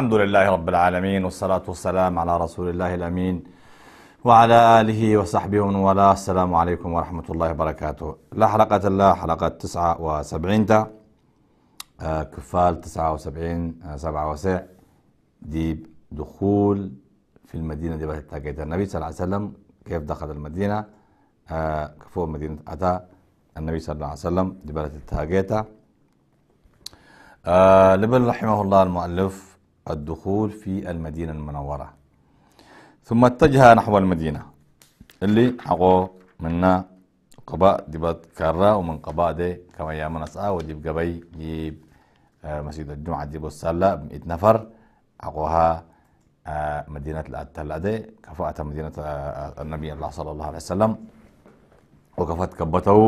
الحمد لله رب العالمين والصلاة والسلام على رسول الله الأمين وعلى آله وصحبه ومن والاه السلام عليكم ورحمة الله وبركاته لا حلقة الله حلقة 79 تا آه، كفال 79 آه، سبعة وسع دي دخول في المدينة دي تاقيت النبي صلى الله عليه وسلم كيف دخل المدينة آه، كفو مدينة أتا النبي صلى الله عليه وسلم دي تاقيتها آه لبل رحمه الله المؤلف الدخول في المدينة المنورة ثم اتجه نحو المدينة اللي عقو منا قباء دبات كارا ومن قباء دي كما يا اسعى آه وديب قبي ديب آه، مسجد الجمعة ديب السالة مئة نفر عقوها آه، مدينة الأتلة دي كفاءة مدينة النبي الله صلى الله عليه وسلم وكفت كبته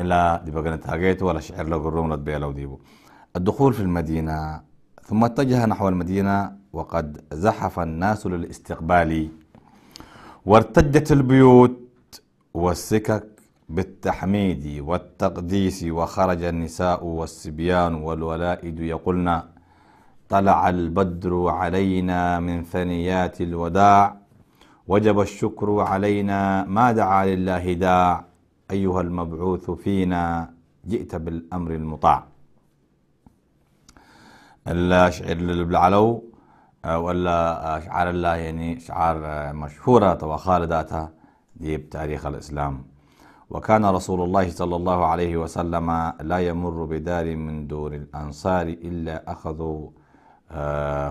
إلا دبقنت هاجيته ولا شعر لو قروم ديبو الدخول في المدينة ثم اتجه نحو المدينة وقد زحف الناس للاستقبال وارتجت البيوت والسكك بالتحميد والتقديس وخرج النساء والصبيان والولائد يقولن طلع البدر علينا من ثنيات الوداع وجب الشكر علينا ما دعا لله داع أيها المبعوث فينا جئت بالأمر المطاع الا بلعلو آه، ولا اشعار آه، الله يعني اشعار آه، مشهوره طبعا خالداتها دي بتاريخ الاسلام وكان رسول الله صلى الله عليه وسلم لا يمر بدار من دور الانصار الا اخذوا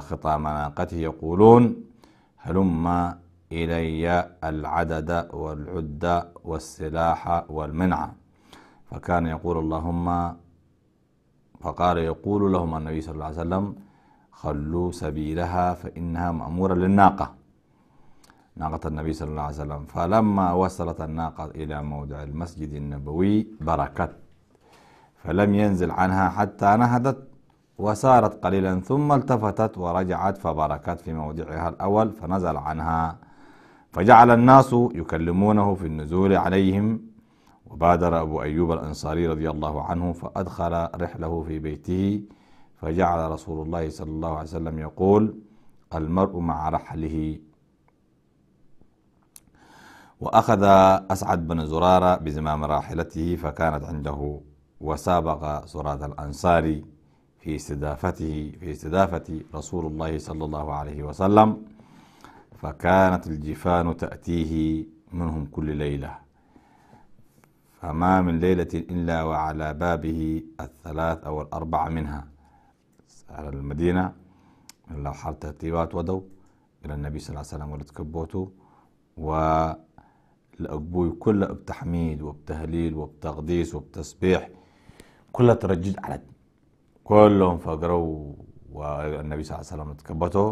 خطام ناقته يقولون هلم الي العدد والعده والسلاح والمنعه فكان يقول اللهم فقال يقول لهم النبي صلى الله عليه وسلم خلوا سبيلها فإنها مأمورة للناقة ناقة النبي صلى الله عليه وسلم فلما وصلت الناقة إلى موضع المسجد النبوي بركت فلم ينزل عنها حتى نهدت وسارت قليلا ثم التفتت ورجعت فبركت في موضعها الأول فنزل عنها فجعل الناس يكلمونه في النزول عليهم وبادر أبو أيوب الأنصاري رضي الله عنه فأدخل رحله في بيته فجعل رسول الله صلى الله عليه وسلم يقول المرء مع رحله وأخذ أسعد بن زرارة بزمام راحلته فكانت عنده وسابق زرارة الأنصاري في استدافته في استدافة رسول الله صلى الله عليه وسلم فكانت الجفان تأتيه منهم كل ليلة فما من ليلة إلا وعلى بابه الثلاث أو الأربعة منها على المدينة من حال ترتيبات ودوا إلى النبي صلى الله عليه وسلم كبوته ولأبوي كل بتحميد وبتهليل وبتقديس وبتسبيح كل ترجد على كلهم فقروا والنبي صلى الله عليه وسلم تكبته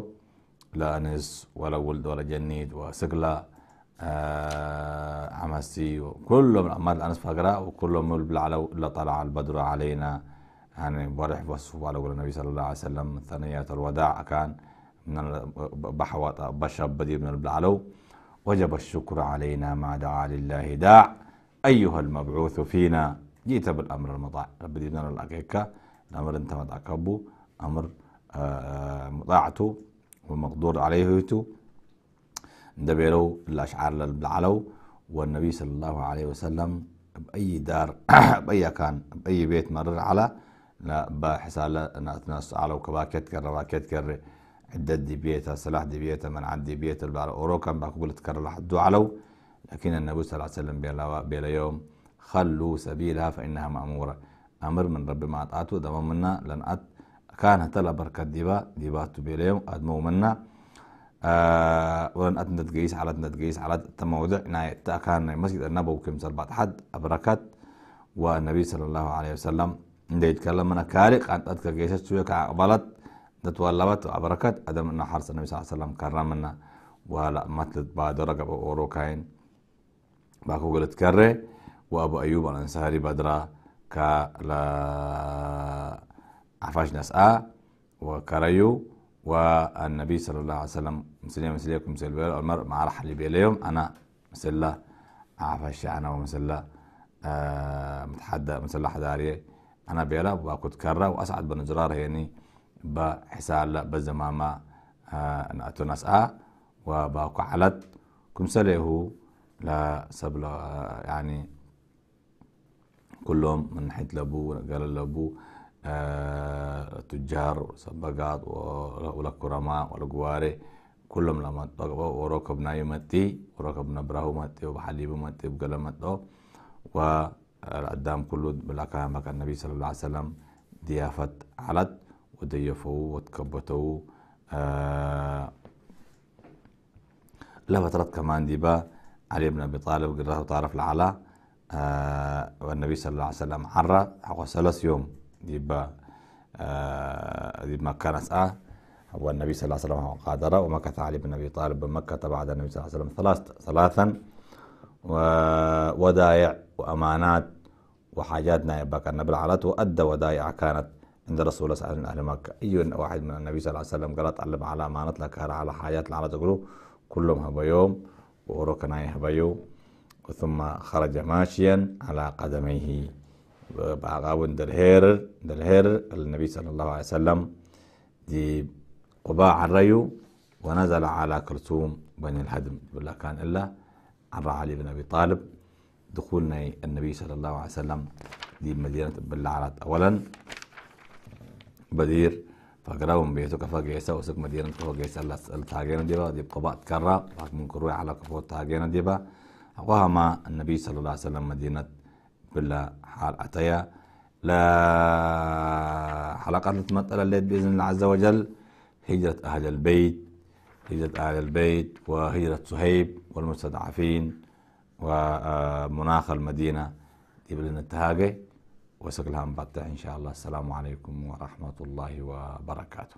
لا أنس ولا ولد ولا جنيد وسقلا آه، عمسي وكلهم الأعمال الأنس فقراء وكلهم بالعلو إلا طلع البدر علينا يعني برح وصف على قول النبي صلى الله عليه وسلم ثنيات الوداع كان من بحوات بشب بدي من البلعلو وجب الشكر علينا ما دعا لله داع أيها المبعوث فينا جيت بالأمر المطاع بدي من الاكيكا الأمر انت متعكبه أمر آه، مطاعته والمقدور عليه دبيلو الأشعار للعلو والنبي صلى الله عليه وسلم بأي دار بأي كان بأي بيت مرر على بحسال ناس على كباكيت كر راكيت كر عدة بيتا سلاح ديبيتا دي بيتا البار أوروكا بقول تكر دو علو لكن النبي صلى الله عليه وسلم بيلا يوم خلوا سبيلها فإنها مأمورة أمر من رب ما أطعته دممنا لن أت تلا بركة ديبا ديبا تبيل يوم أدمو منا أه، ولن أتنا تقيس على أتنا تقيس على تموضع ناي تأكان مسجد النبوي كم سلبات حد أبركات والنبي صلى الله عليه وسلم عند يتكلم من كارق أن أتك قيسات سويك أقبلت تتولبت أبركات أدم أن حرص النبي صلى الله عليه وسلم كرمنا ولا مثل بعد رقب أوروكاين باكو قلت كره وأبو أيوب الأنصاري بدرا كلا عفاش نسأ وكريو والنبي صلى الله عليه وسلم مسلم مسليكم مسل المر مع رحل اليوم أنا مسلا عفش أنا ومسلا آه متحدى مسلا حداري أنا بيلا وأكون كرة وأسعد بنجرار يعني بحسال بزمامة آه أنا أتنسأ وباكو علت كم سليه لا سبلا آه يعني كلهم من حيث لبو قال لبو آه، تجار وسباقات والكرماء والقوارئ كلهم لما وركبنا يمتي وركبنا براه متي وبحليب متي بقلم متي والقدام كله بالأكرام كان النبي صلى الله عليه وسلم ضيافة علت وضيفوه وتكبتوه آه لفترة كمان ديبا علي بن أبي طالب قرأه تعرف العلا آه والنبي صلى الله عليه وسلم عرى حق ثلاث يوم ديبا ديبا كانت آه والنبي صلى الله عليه وسلم قادر ومكث علي بن أبي طالب بمكة بعد النبي صلى الله عليه وسلم ثلاث ثلاثا وودائع وأمانات وحاجات نائبة كان النبي على وأدى ودائع كانت عند رسول الله صلى الله عليه وسلم اهل مكة أي واحد من النبي صلى الله عليه وسلم قالت علم على أمانات لك على حاجات على تقولوا كلهم يوم وركناي يوم ثم خرج ماشيا على قدميه در baqawin در derherer النبي صلى الله عليه وسلم دي قباء عريو ونزل على كرثوم بني الحدم ولا كان إلا عن علي بن أبي طالب دخولنا النبي صلى الله عليه وسلم دي مدينة بلعرات أولا بدير فقراهم بيتك فقيسة وسك مدينة فقيسة التاقين ديبا دي قباء تكرى من كروي على كفوت تاقين ديبا وهما النبي صلى الله عليه وسلم مدينة كلها حلقتي لحلقة المتقلة الليل بإذن الله عز وجل هجرة أهل البيت هجرة أهل البيت وهجرة صهيب والمستضعفين ومناخ المدينة تبلن التهاجي وسكلها مبطع إن شاء الله السلام عليكم ورحمة الله وبركاته